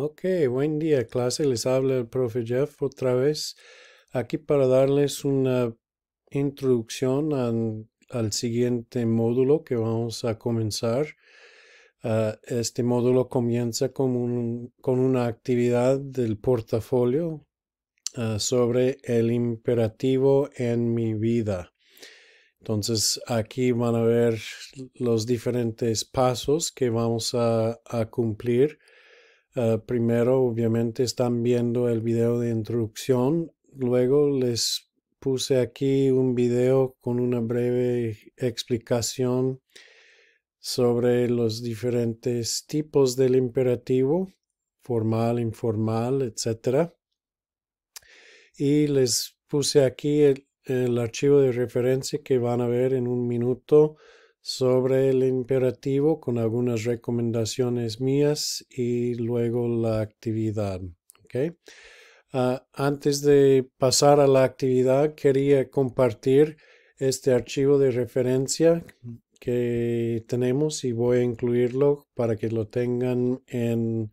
Ok, buen día clase, les habla el profe Jeff otra vez aquí para darles una introducción al, siguiente módulo que vamos a comenzar. Ah, este módulo comienza con, una actividad del portafolio ah, sobre el imperativo en mi vida. Entonces aquí van a ver los diferentes pasos que vamos a cumplir eh, primero, obviamente, están viendo el video de introducción. Luego les puse aquí un video con una breve explicación sobre los diferentes tipos del imperativo, formal, informal, etc. Y les puse aquí el archivo de referencia que van a ver en un minuto sobre el imperativo con algunas recomendaciones mías y luego la actividad. ¿okay? Ah, antes de pasar a la actividad, quería compartir este archivo de referencia que tenemos y voy a incluirlo para que lo tengan en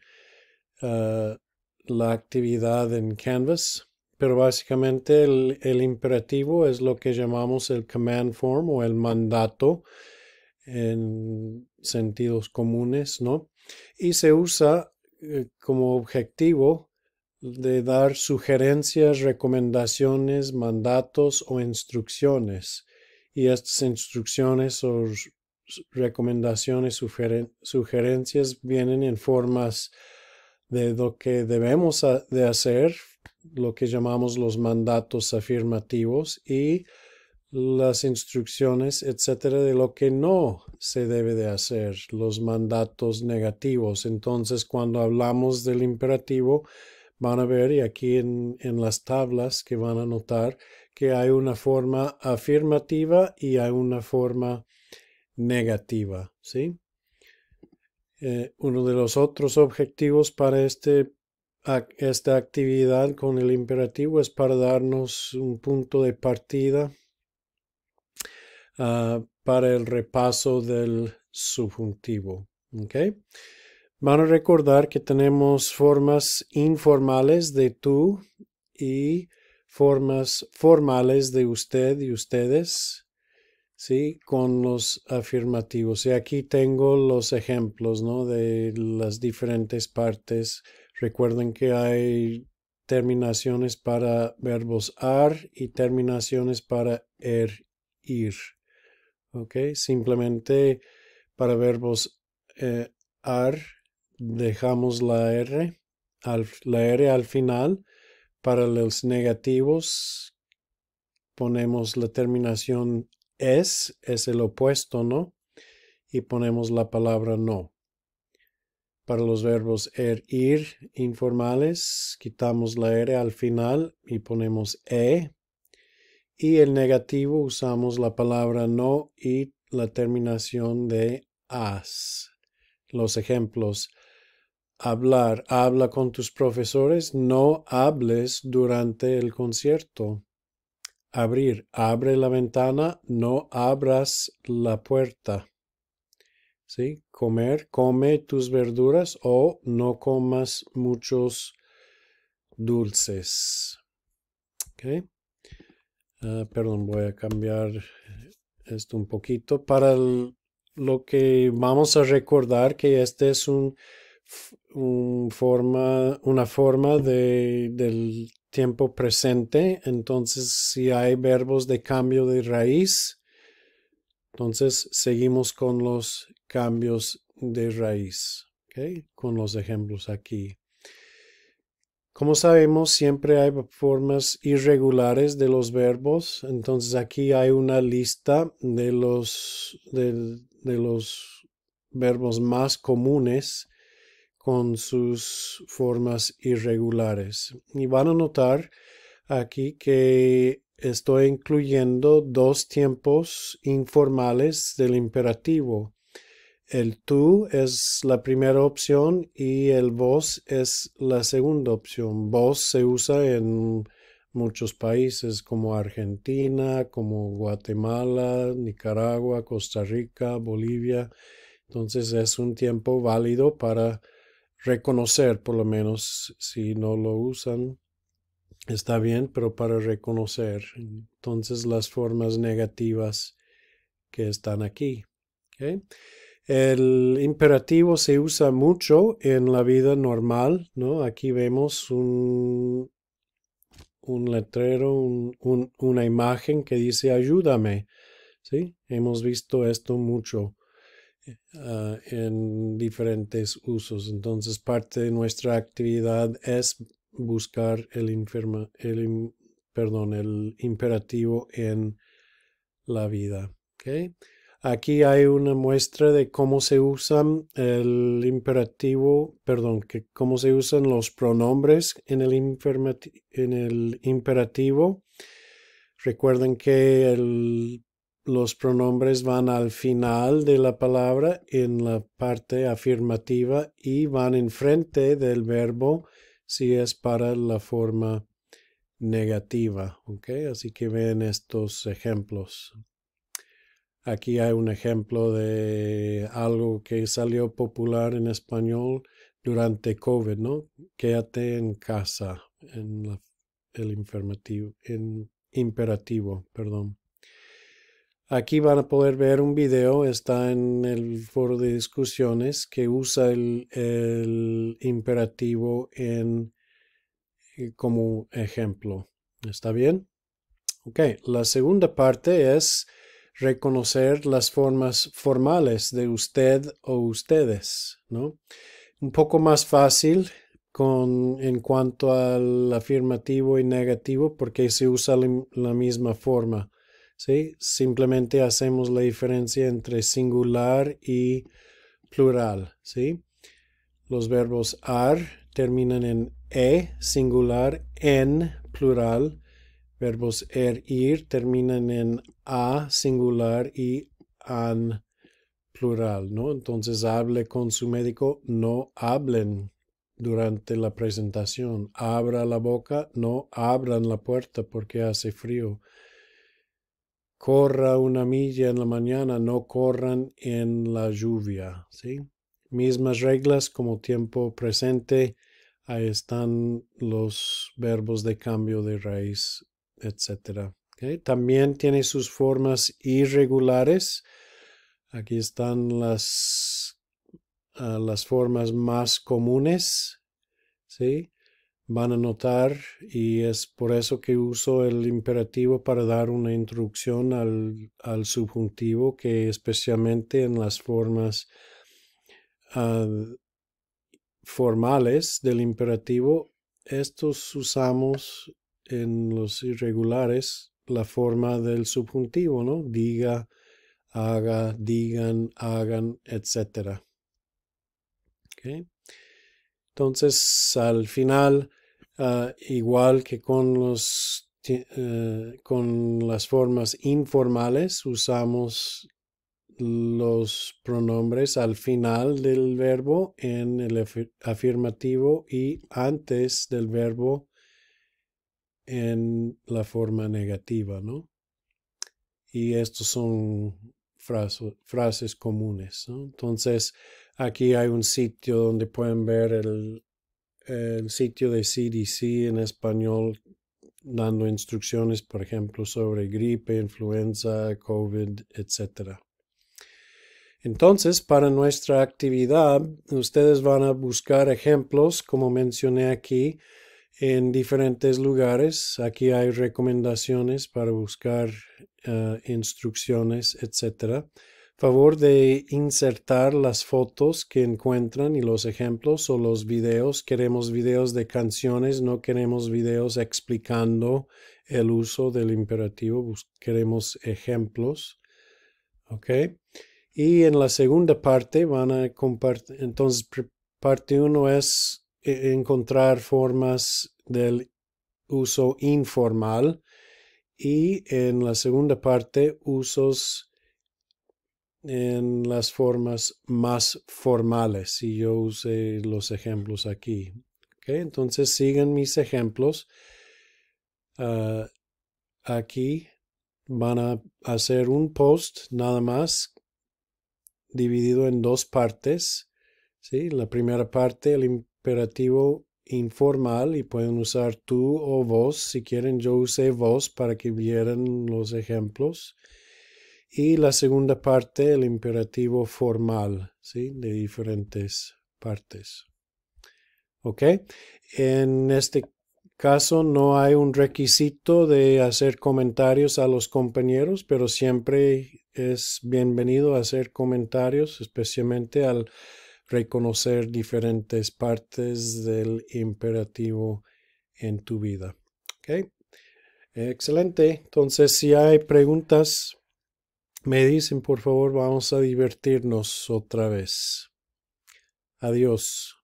ah, la actividad en Canvas. Pero básicamente el imperativo es lo que llamamos el command form o el mandato en sentidos comunes, ¿no? Y se usa eh, como objetivo de dar sugerencias, recomendaciones, mandatos o instrucciones. Y estas instrucciones o recomendaciones, sugerencias vienen en formas de lo que debemos de hacer, lo que llamamos los mandatos afirmativos y las instrucciones, etcétera, de lo que no se debe de hacer, los mandatos negativos. Entonces, cuando hablamos del imperativo, van a ver, y aquí en, las tablas que van a notar, que hay una forma afirmativa y hay una forma negativa, ¿sí? Eh, uno de los otros objetivos para este esta actividad con el imperativo es para darnos un punto de partida Ah, para el repaso del subjuntivo. Van a recordar que tenemos formas informales de tú y formas formales de usted y ustedes, ¿sí? Con los afirmativos. Y aquí tengo los ejemplos, ¿no? De las diferentes partes. Recuerden que hay terminaciones para verbos ar y terminaciones para er, ir. ¿ok? Simplemente para verbos ar, eh, dejamos la R, al, la R al final. Para los negativos ponemos la terminación es, es el opuesto, ¿no? Y ponemos la palabra no. Para los verbos er, ir informales, quitamos la R al final y ponemos e y el negativo usamos la palabra no y la terminación de as. Los ejemplos. Hablar. Habla con tus profesores. No hables durante el concierto. Abrir. Abre la ventana. No abras la puerta. ¿Sí? Comer. Come tus verduras o no comas muchos dulces. ¿Okay? Ah, perdón, voy a cambiar esto un poquito. Para lo que vamos a recordar que este es un, forma, una forma de, del tiempo presente. Entonces, si hay verbos de cambio de raíz, entonces seguimos con los cambios de raíz, con los ejemplos aquí. Como sabemos, siempre hay formas irregulares de los verbos. Entonces aquí hay una lista de los, de, los verbos más comunes con sus formas irregulares. Y van a notar aquí que estoy incluyendo dos tiempos informales del imperativo el tú es la primera opción y el vos es la segunda opción. Vos se usa en muchos países como Argentina, como Guatemala, Nicaragua, Costa Rica, Bolivia. Entonces es un tiempo válido para reconocer, por lo menos si no lo usan, está bien, pero para reconocer. Entonces las formas negativas que están aquí. El imperativo se usa mucho en la vida normal, ¿no? Aquí vemos un, un letrero, una imagen que dice ayúdame, ¿sí? Hemos visto esto mucho eh, ah, en diferentes usos. Entonces, parte de nuestra actividad es buscar el, perdón, el imperativo en la vida, Aquí hay una muestra de cómo se usan el imperativo, perdón, que cómo se usan los pronombres en el, imperativo. Recuerden que los pronombres van al final de la palabra en la parte afirmativa y van enfrente del verbo si es para la forma negativa. Así que ven estos ejemplos. Aquí hay un ejemplo de algo que salió popular en español durante COVID, ¿no? Quédate en casa, en el informativo, en imperativo, perdón. Aquí van a poder ver un video, está en el foro de discusiones, que usa el, el imperativo en, eh, como ejemplo. ¿Está bien? Ok, la segunda parte es reconocer las formas formales de usted o ustedes, ¿no? Un poco más fácil con, en cuanto al afirmativo y negativo porque se usa la, misma forma, ¿sí? Simplemente hacemos la diferencia entre singular y plural, ¿sí? Los verbos ar terminan en e singular, en plural, Verbos er, ir terminan en a singular y an plural, ¿no? Entonces hable con su médico, no hablen durante la presentación. Abra la boca, no abran la puerta porque hace frío. Corra una milla en la mañana, no corran en la lluvia, ¿sí? Mismas reglas como tiempo presente. Ahí están los verbos de cambio de raíz etcétera, También tiene sus formas irregulares. Aquí están las, ah, las formas más comunes. ¿sí? Van a notar y es por eso que uso el imperativo para dar una introducción al, al subjuntivo que especialmente en las formas ah, formales del imperativo estos usamos en los irregulares la forma del subjuntivo, ¿no? Diga, haga, digan, hagan, etc. Entonces, al final, ah, igual que con, los, eh, con las formas informales, usamos los pronombres al final del verbo en el afirmativo y antes del verbo en la forma negativa, ¿no? Y estos son frases comunes, ¿no? Entonces, aquí hay un sitio donde pueden ver el, el sitio de CDC en español dando instrucciones, por ejemplo, sobre gripe, influenza, COVID, etc. Entonces, para nuestra actividad, ustedes van a buscar ejemplos, como mencioné aquí, en diferentes lugares. Aquí hay recomendaciones para buscar ah, instrucciones, etc. Favor de insertar las fotos que encuentran y los ejemplos o los videos. Queremos videos de canciones, no queremos videos explicando el uso del imperativo, queremos ejemplos. ¿Ok? Y en la segunda parte van a compartir, entonces parte uno es e, encontrar formas del uso informal y en la segunda parte usos en las formas más formales. si yo use los ejemplos aquí. Okay, entonces sigan mis ejemplos. Ah, aquí van a hacer un post nada más dividido en dos partes. si La primera parte, el imperativo informal y pueden usar tú o vos. Si quieren, yo usé vos para que vieran los ejemplos. Y la segunda parte, el imperativo formal, ¿sí? De diferentes partes. ¿Ok? En este caso no hay un requisito de hacer comentarios a los compañeros, pero siempre es bienvenido a hacer comentarios, especialmente al reconocer diferentes partes del imperativo en tu vida. Excelente. Entonces, si hay preguntas, me dicen, por favor, vamos a divertirnos otra vez. Adiós.